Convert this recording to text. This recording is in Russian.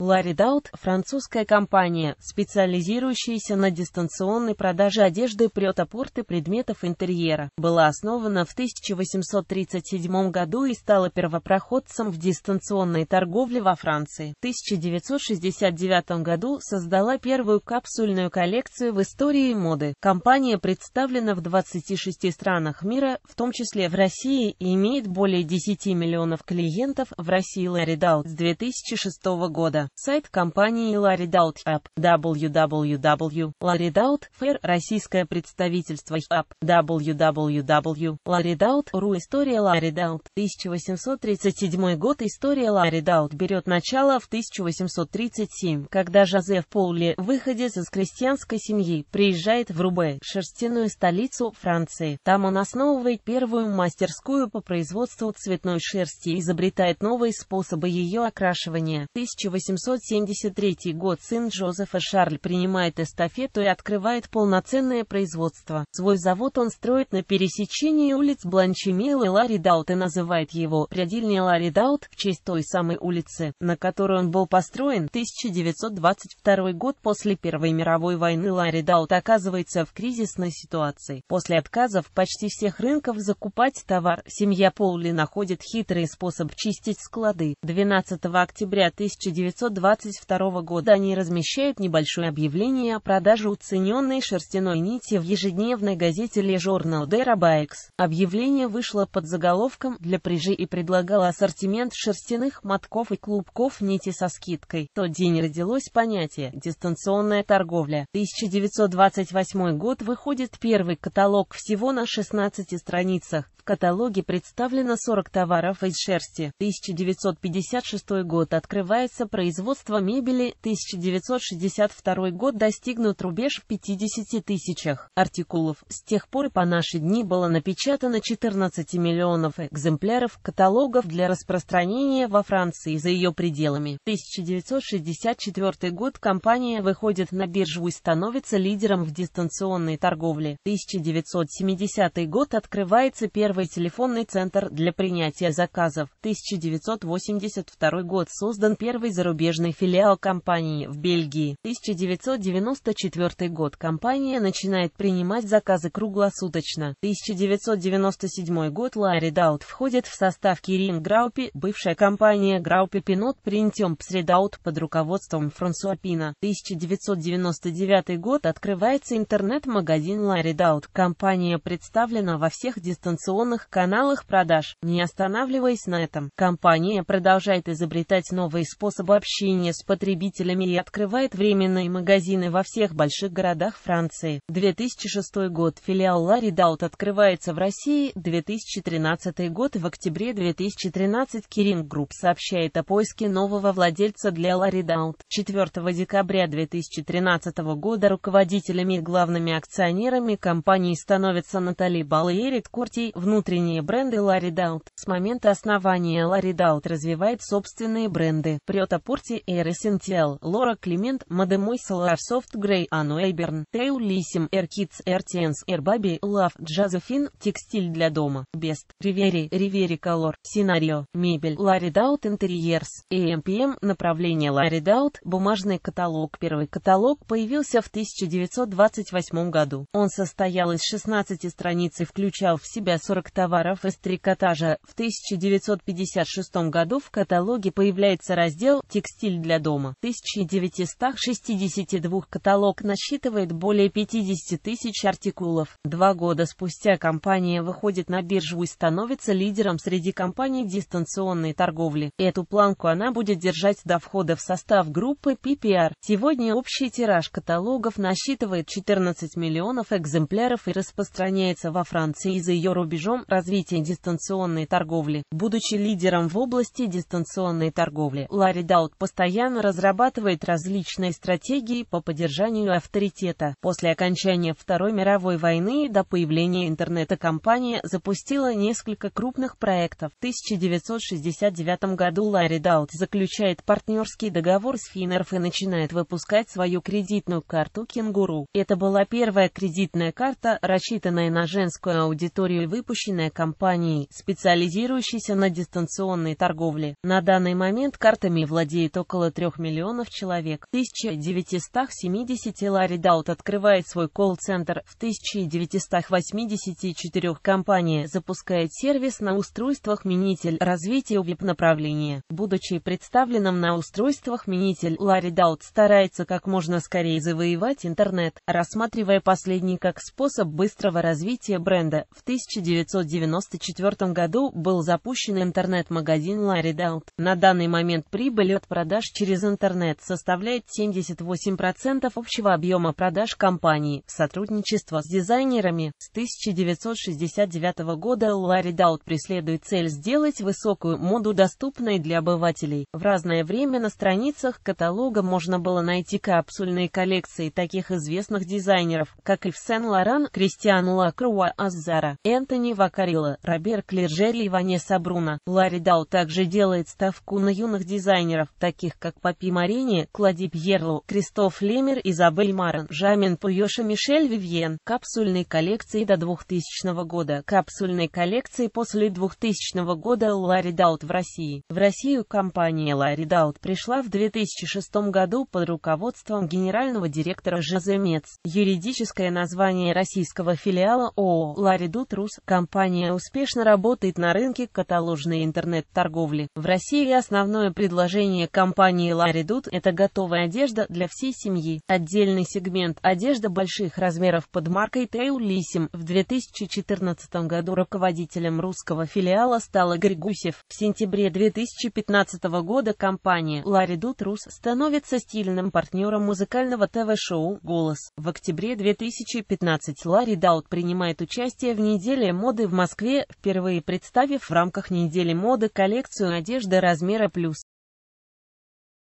Ларидаут – французская компания, специализирующаяся на дистанционной продаже одежды прет-апорт и предметов интерьера, была основана в 1837 году и стала первопроходцем в дистанционной торговле во Франции. В 1969 году создала первую капсульную коллекцию в истории моды. Компания представлена в 26 странах мира, в том числе в России, и имеет более 10 миллионов клиентов в России Ларидаут с 2006 года. Сайт компании Laridout App www.laridout.fr Российское представительство App www.laridout.ru История Laridout 1837 год История Laridout берет начало в 1837, когда Жозеф Поули, выходец из крестьянской семьи, приезжает в Рубе, шерстяную столицу Франции. Там он основывает первую мастерскую по производству цветной шерсти и изобретает новые способы ее окрашивания. 1800 1873 год сын Джозефа Шарль принимает эстафету и открывает полноценное производство. Свой завод он строит на пересечении улиц Бланчемел и Ларри Даут и называет его «Прядильня Ларри Даут» в честь той самой улицы, на которой он был построен. 1922 год после Первой мировой войны Ларри Даут оказывается в кризисной ситуации. После отказов почти всех рынков закупать товар, семья Поули находит хитрый способ чистить склады. 12 октября 1900 1922 года они размещают небольшое объявление о продаже уцененной шерстяной нити в ежедневной газете Le Journal de Rabaix. Объявление вышло под заголовком «Для прижи» и предлагало ассортимент шерстяных мотков и клубков нити со скидкой. В тот день родилось понятие «дистанционная торговля». 1928 год выходит первый каталог всего на 16 страницах. В каталоге представлено 40 товаров из шерсти. 1956 год открывается производство производства мебели 1962 год достигнут рубеж в 50 тысячах артикулов. С тех пор и по наши дни было напечатано 14 миллионов экземпляров каталогов для распространения во Франции за ее пределами. 1964 год компания выходит на биржу и становится лидером в дистанционной торговле. 1970 год открывается первый телефонный центр для принятия заказов. 1982 год создан первый зарубежный зарубежный филиал компании в Бельгии. 1994 год. Компания начинает принимать заказы круглосуточно. 1997 год. Ларри Даут входит в состав Кирин Граупи, бывшая компания Граупи Пинот Принтем Псредаут под руководством Франсуа Пина. 1999 год. Открывается интернет-магазин Ларри Даут. Компания представлена во всех дистанционных каналах продаж. Не останавливаясь на этом, компания продолжает изобретать новые способы общения общения с потребителями и открывает временные магазины во всех больших городах Франции. 2006 год филиал Ларри Даут открывается в России. 2013 год в октябре 2013 Киринг Групп сообщает о поиске нового владельца для Ларри Даут. 4 декабря 2013 года руководителями и главными акционерами компании становятся Натали Бал и Эрик Куртий. Внутренние бренды Ларри Даут. С момента основания Ларри Даут развивает собственные бренды. Прет Корти Эресентиал, Лора Климент, Мадемой Саларсофт Грей Ану Эйберн, Тейл Лисим, Эркитс Эртиенс Эрбаби, Лав Джазефин, Текстиль для дома, Бест, Ривери, Ривери Колор, Синарио, Мебель, Ларри Даут Интерьерс, ЭМПМ, эм, направление Ларри Даут, бумажный каталог. Первый каталог появился в 1928 году. Он состоял из 16 страниц и включал в себя 40 товаров из трикотажа. В 1956 году в каталоге появляется раздел «Текстиль Текстиль для дома. 1962 каталог насчитывает более 50 тысяч артикулов. Два года спустя компания выходит на биржу и становится лидером среди компаний дистанционной торговли. Эту планку она будет держать до входа в состав группы PPR. Сегодня общий тираж каталогов насчитывает 14 миллионов экземпляров и распространяется во Франции и за ее рубежом развития дистанционной торговли. Будучи лидером в области дистанционной торговли, Ларри Даут постоянно разрабатывает различные стратегии по поддержанию авторитета. После окончания Второй мировой войны до появления интернета компания запустила несколько крупных проектов. В 1969 году Ларри Даут заключает партнерский договор с Финерф и начинает выпускать свою кредитную карту «Кенгуру». Это была первая кредитная карта, рассчитанная на женскую аудиторию и выпущенная компанией, специализирующейся на дистанционной торговле. На данный момент картами владеет работает около 3 миллионов человек. В 1970 Ларри Даут открывает свой колл-центр. В 1984 компания запускает сервис на устройствах Минитель Развитие веб-направления. Будучи представленным на устройствах Минитель, Ларри Даут старается как можно скорее завоевать интернет, рассматривая последний как способ быстрого развития бренда. В 1994 году был запущен интернет-магазин Ларри Даут. На данный момент прибыль от продаж продаж через интернет составляет 78% общего объема продаж компании. в Сотрудничество с дизайнерами с 1969 года Ларри Даут преследует цель сделать высокую моду доступной для обывателей. В разное время на страницах каталога можно было найти капсульные коллекции таких известных дизайнеров, как Ив Сен-Лоран, Кристиан Лакруа Аззара, Энтони Вакарила, Робер Клержери и Ванесса Бруно. Ларри Дау также делает ставку на юных дизайнеров, таких таких как Папи Марини, Клади Пьерлу, Кристоф Лемер, Изабель Марен, Жамин Пуёша Мишель Вивьен, капсульной коллекции до 2000 года, капсульной коллекции после 2000 года Ларри Даут в России. В Россию компания Ларри Даут пришла в 2006 году под руководством генерального директора Жозе Мец. Юридическое название российского филиала ООО Ларри Рус. Компания успешно работает на рынке каталожной интернет-торговли. В России основное предложение компании компании Larry Dude – это готовая одежда для всей семьи. Отдельный сегмент одежда больших размеров под маркой Тейл Лисим. В 2014 году руководителем русского филиала стал Игорь Гусев. В сентябре 2015 года компания Larry Dude Rus становится стильным партнером музыкального ТВ-шоу «Голос». В октябре 2015 Larry Dude принимает участие в неделе моды в Москве, впервые представив в рамках недели моды коллекцию одежды размера плюс.